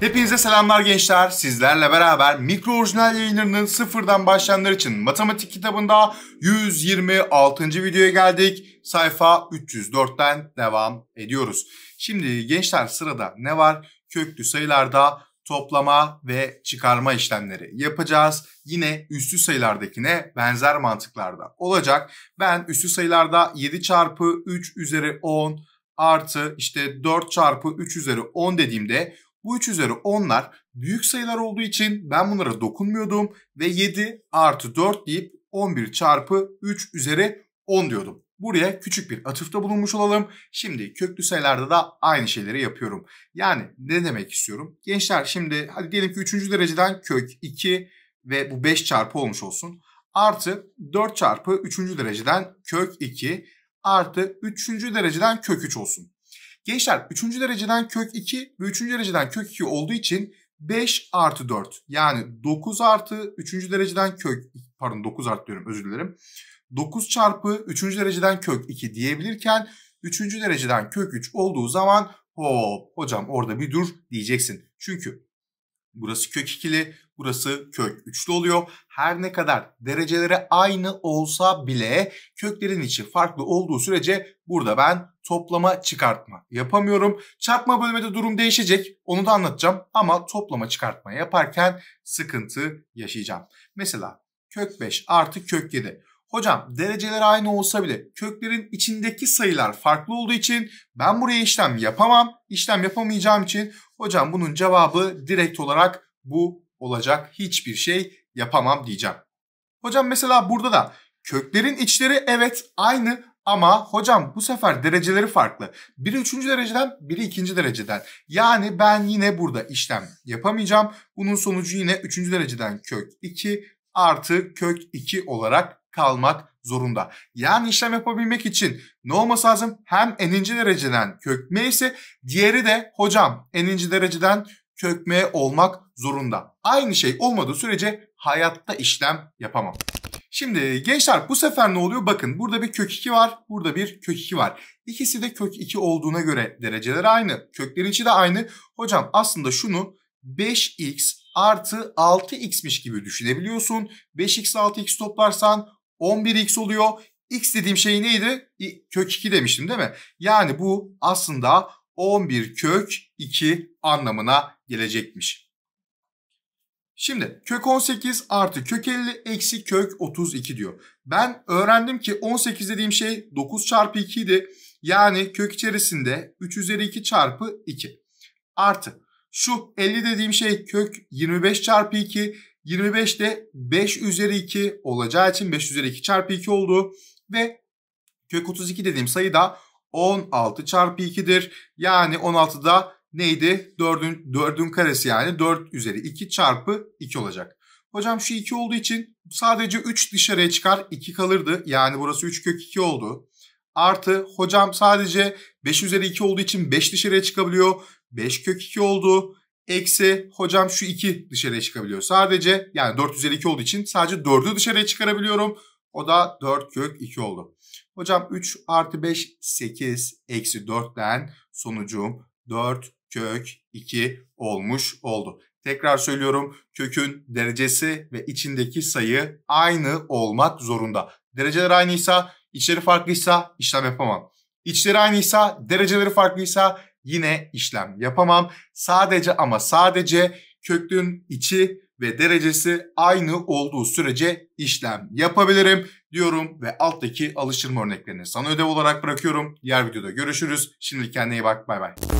Hepinize selamlar gençler. Sizlerle beraber Mikro Orijinal yayınlarının sıfırdan başlayanlar için matematik kitabında 126. videoya geldik. Sayfa 304'ten devam ediyoruz. Şimdi gençler sırada ne var? Köklü sayılarda toplama ve çıkarma işlemleri yapacağız. Yine üstü sayılardakine benzer mantıklarda olacak. Ben üstü sayılarda 7 çarpı 3 üzeri 10 artı işte 4 çarpı 3 üzeri 10 dediğimde bu 3 üzeri 10'lar büyük sayılar olduğu için ben bunlara dokunmuyordum ve 7 artı 4 deyip 11 çarpı 3 üzeri 10 diyordum. Buraya küçük bir atıfta bulunmuş olalım. Şimdi köklü sayılarda da aynı şeyleri yapıyorum. Yani ne demek istiyorum? Gençler şimdi hadi diyelim ki 3. dereceden kök 2 ve bu 5 çarpı olmuş olsun. Artı 4 çarpı 3. dereceden kök 2 artı 3. dereceden kök 3 olsun. Gençler 3. dereceden kök 2 ve 3. dereceden kök 2 olduğu için 5 artı 4 yani 9 artı 3. dereceden kök pardon 9 artı diyorum özür dilerim. 9 çarpı 3. dereceden kök 2 diyebilirken 3. dereceden kök 3 olduğu zaman hop hocam orada bir dur diyeceksin. Çünkü burası kök ikili burası kök üçlü oluyor. Her ne kadar dereceleri aynı olsa bile köklerin içi farklı olduğu sürece burada ben toplama çıkartma yapamıyorum. Çarpma bölmede durum değişecek onu da anlatacağım ama toplama çıkartma yaparken sıkıntı yaşayacağım. Mesela kök 5 artı kök 7. Hocam dereceler aynı olsa bile köklerin içindeki sayılar farklı olduğu için ben buraya işlem yapamam. İşlem yapamayacağım için hocam bunun cevabı direkt olarak bu olacak hiçbir şey yapamam diyeceğim. Hocam mesela burada da köklerin içleri evet aynı ama hocam bu sefer dereceleri farklı. Biri üçüncü dereceden, biri ikinci dereceden. Yani ben yine burada işlem yapamayacağım. Bunun sonucu yine üçüncü dereceden kök 2 artı kök 2 olarak kalmak zorunda. Yani işlem yapabilmek için ne olması lazım? Hem eninci dereceden kök neyse, diğeri de hocam eninci dereceden çökmeye olmak zorunda. Aynı şey olmadığı sürece hayatta işlem yapamam. Şimdi gençler bu sefer ne oluyor? Bakın burada bir kök 2 var, burada bir kök 2 var. İkisi de kök 2 olduğuna göre dereceler aynı. Köklerin içi de aynı. Hocam aslında şunu 5x artı 6x'miş gibi düşünebiliyorsun. 5x 6x toplarsan 11x oluyor. X dediğim şey neydi? Kök 2 demiştim değil mi? Yani bu aslında 11 kök 2 anlamına gelecekmiş. Şimdi kök 18 artı kök 50 eksi kök 32 diyor. Ben öğrendim ki 18 dediğim şey 9 çarpı 2 idi. Yani kök içerisinde 3 üzeri 2 çarpı 2. Artı şu 50 dediğim şey kök 25 çarpı 2. 25 de 5 üzeri 2 olacağı için 5 üzeri 2 çarpı 2 oldu. Ve kök 32 dediğim sayı da 16 çarpı 2'dir. Yani 16'da neydi? 4'ün 4'ün karesi yani 4 üzeri 2 çarpı 2 olacak. Hocam şu 2 olduğu için sadece 3 dışarıya çıkar 2 kalırdı. Yani burası 3 kök 2 oldu. Artı hocam sadece 5 üzeri 2 olduğu için 5 dışarıya çıkabiliyor. 5 kök 2 oldu. Eksi hocam şu 2 dışarıya çıkabiliyor. Sadece yani 4 üzeri 2 olduğu için sadece 4'ü dışarıya çıkarabiliyorum. O da 4 kök 2 oldu. Hocam 3 artı 5 8 eksi 4'ten sonucum 4 kök 2 olmuş oldu. Tekrar söylüyorum kökün derecesi ve içindeki sayı aynı olmak zorunda. Dereceler aynıysa, içleri farklıysa işlem yapamam. İçleri aynıysa, dereceleri farklıysa yine işlem yapamam. Sadece ama sadece köklün içi ve derecesi aynı olduğu sürece işlem yapabilirim diyorum ve alttaki alıştırma örneklerini sana ödev olarak bırakıyorum. Diğer videoda görüşürüz. Şimdi kendine iyi bak. Bay bay.